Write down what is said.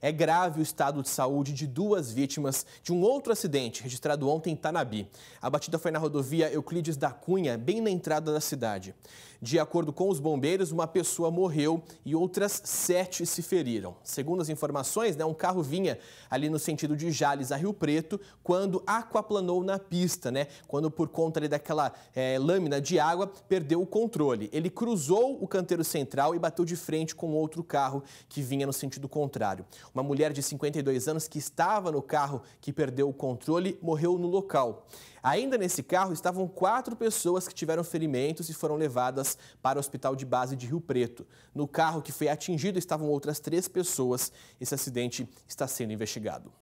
É grave o estado de saúde de duas vítimas de um outro acidente registrado ontem em Tanabi. A batida foi na rodovia Euclides da Cunha, bem na entrada da cidade. De acordo com os bombeiros, uma pessoa morreu e outras sete se feriram. Segundo as informações, né, um carro vinha ali no sentido de Jales a Rio Preto quando aquaplanou na pista, né? Quando por conta ali daquela é, lâmina de água perdeu o controle. Ele cruzou o canteiro central e bateu de frente com outro carro que vinha no sentido contrário. Uma mulher de 52 anos que estava no carro que perdeu o controle morreu no local. Ainda nesse carro estavam quatro pessoas que tiveram ferimentos e foram levadas para o hospital de base de Rio Preto. No carro que foi atingido estavam outras três pessoas. Esse acidente está sendo investigado.